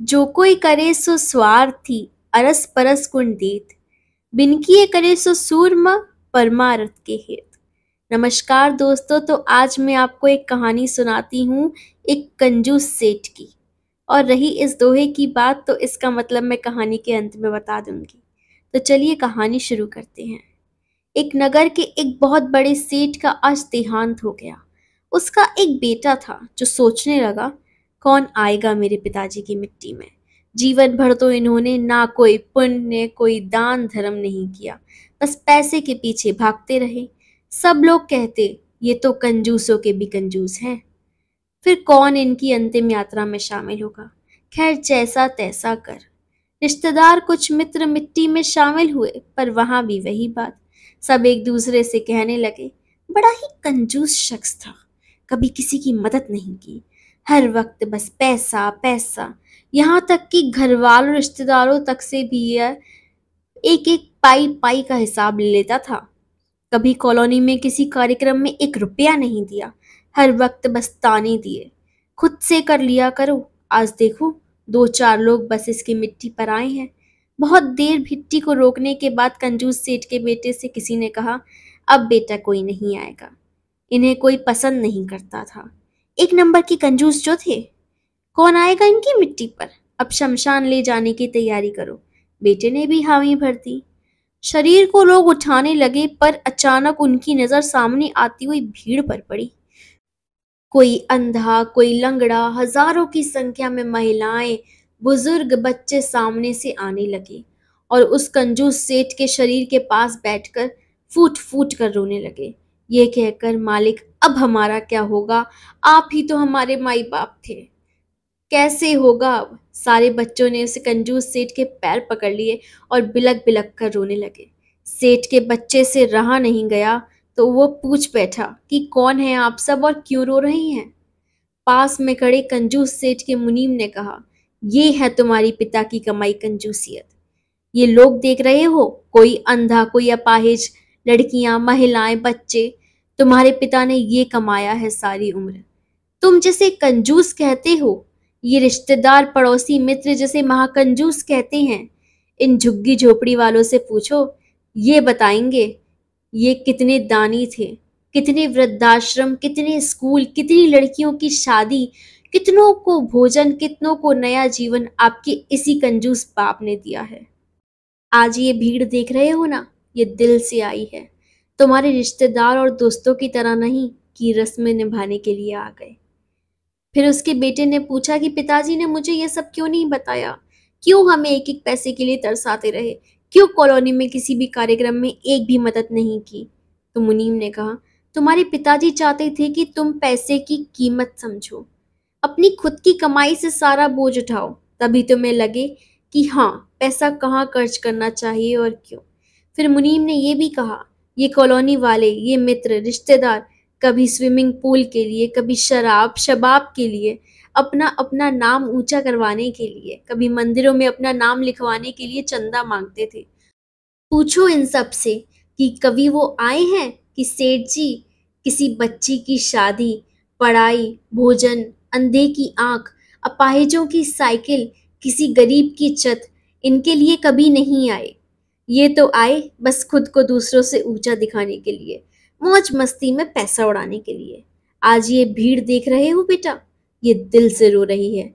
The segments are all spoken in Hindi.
जो कोई करे सो स्वार्थी अरस परस गुण देत करे सो सूरम परमारथ के हित नमस्कार दोस्तों तो आज मैं आपको एक कहानी सुनाती हूँ एक कंजूस सेठ की और रही इस दोहे की बात तो इसका मतलब मैं कहानी के अंत में बता दूंगी तो चलिए कहानी शुरू करते हैं एक नगर के एक बहुत बड़े सेठ का आज देहांत हो गया उसका एक बेटा था जो सोचने लगा कौन आएगा मेरे पिताजी की मिट्टी में जीवन भर तो इन्होंने ना कोई पुण्य कोई दान धर्म नहीं किया बस पैसे के पीछे भागते रहे सब लोग कहते ये तो कंजूसों के भी कंजूस हैं फिर कौन इनकी अंतिम यात्रा में शामिल होगा खैर जैसा तैसा कर रिश्तेदार कुछ मित्र मिट्टी में शामिल हुए पर वहाँ भी वही बात सब एक दूसरे से कहने लगे बड़ा ही कंजूस शख्स था कभी किसी की मदद नहीं की हर वक्त बस पैसा पैसा यहाँ तक कि घर वालों रिश्तेदारों तक से भी यह एक एक पाई पाई का हिसाब ले लेता था कभी कॉलोनी में किसी कार्यक्रम में एक रुपया नहीं दिया हर वक्त बस ताने दिए खुद से कर लिया करो आज देखो दो चार लोग बस इसकी मिट्टी पर आए हैं बहुत देर भिट्टी को रोकने के बाद कंजूस सेठ के बेटे से किसी ने कहा अब बेटा कोई नहीं आएगा इन्हें कोई पसंद नहीं करता था एक नंबर की कंजूस जो थे कौन आएगा इनकी मिट्टी पर अब शमशान ले जाने की तैयारी करो बेटे ने भी हामी भर दी शरीर को लोग उठाने लगे पर अचानक उनकी नज़र सामने आती हुई भीड़ पर पड़ी कोई अंधा कोई लंगड़ा हजारों की संख्या में महिलाएं बुजुर्ग बच्चे सामने से आने लगे और उस कंजूस सेठ के शरीर के पास बैठकर फूट फूट कर रोने लगे ये कहकर मालिक अब हमारा क्या होगा आप ही तो हमारे माई बाप थे कैसे होगा अब सारे बच्चों ने उसे कंजूस सेठ के पैर पकड़ लिए और बिलक बिलक कर रोने लगे सेठ के बच्चे से रहा नहीं गया तो वो पूछ बैठा कि कौन है आप सब और क्यों रो रही हैं पास में खड़े कंजूस सेठ के मुनीम ने कहा ये है तुम्हारी पिता की कमाई कंजूसियत ये लोग देख रहे हो कोई अंधा कोई अपाहिज लड़कियां महिलाएं बच्चे तुम्हारे पिता ने ये कमाया है सारी उम्र तुम जिसे कंजूस कहते हो ये रिश्तेदार पड़ोसी मित्र जिसे महाकंजूस कहते हैं इन झुग्गी झोपड़ी वालों से पूछो ये बताएंगे ये कितने दानी थे कितने वृद्धाश्रम कितने स्कूल कितनी लड़कियों की शादी कितनों को भोजन कितनों को नया जीवन आपके इसी कंजूस बाप ने दिया है आज ये भीड़ देख रहे हो ना ये दिल से आई है तुम्हारे रिश्तेदार और दोस्तों की तरह नहीं कि रस्में निभाने के लिए आ गए फिर उसके बेटे ने पूछा कि पिताजी ने मुझे यह सब क्यों नहीं बताया क्यों हमें एक एक पैसे के लिए तरसाते रहे क्यों कॉलोनी में किसी भी कार्यक्रम में एक भी मदद नहीं की तो मुनीम ने कहा तुम्हारे पिताजी चाहते थे कि तुम पैसे की कीमत समझो अपनी खुद की कमाई से सारा बोझ उठाओ तभी तुम्हें लगे कि हाँ पैसा कहाँ खर्च करना चाहिए और क्यों फिर मुनीम ने यह भी कहा ये कॉलोनी वाले ये मित्र रिश्तेदार कभी स्विमिंग पूल के लिए कभी शराब शबाब के लिए अपना अपना नाम ऊंचा करवाने के लिए कभी मंदिरों में अपना नाम लिखवाने के लिए चंदा मांगते थे पूछो इन सब से कि कभी वो आए हैं कि सेठ जी किसी बच्ची की शादी पढ़ाई भोजन अंधे की आंख अपाहिजों की साइकिल किसी गरीब की छत इनके लिए कभी नहीं आए ये तो आए बस खुद को दूसरों से ऊंचा दिखाने के लिए मौज मस्ती में पैसा उड़ाने के लिए आज ये भीड़ देख रहे हो बेटा ये दिल से रो रही है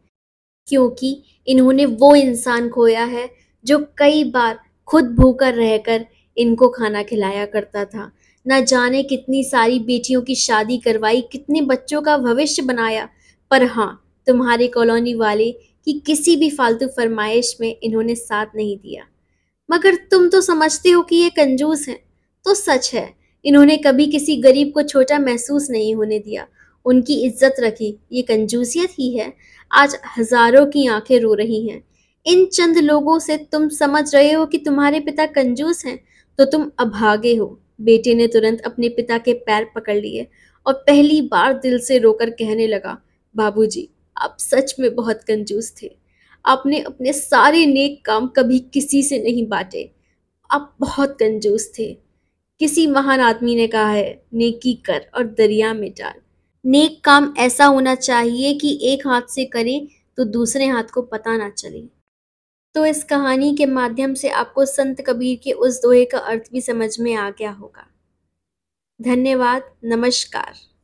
क्योंकि इन्होंने वो इंसान खोया है जो कई बार खुद भूखा रहकर इनको खाना खिलाया करता था न जाने कितनी सारी बेटियों की शादी करवाई कितने बच्चों का भविष्य बनाया पर हाँ तुम्हारे कॉलोनी वाले की किसी भी फालतू फरमाइश में इन्होंने साथ नहीं दिया मगर तुम तो समझते हो कि ये कंजूस हैं तो सच है इन्होंने कभी किसी गरीब को छोटा महसूस नहीं होने दिया उनकी इज्जत रखी ये कंजूसियत ही है आज हजारों की आंखें रो रही हैं इन चंद लोगों से तुम समझ रहे हो कि तुम्हारे पिता कंजूस हैं तो तुम अभागे हो बेटे ने तुरंत अपने पिता के पैर पकड़ लिए और पहली बार दिल से रोकर कहने लगा बाबूजी आप सच में बहुत कंजूस थे आपने अपने सारे नेक काम कभी किसी से नहीं बांटे आप बहुत कंजूस थे किसी महान आदमी ने कहा है नेकी कर और दरिया में डाल नेक काम ऐसा होना चाहिए कि एक हाथ से करें तो दूसरे हाथ को पता ना चले तो इस कहानी के माध्यम से आपको संत कबीर के उस दोहे का अर्थ भी समझ में आ गया होगा धन्यवाद नमस्कार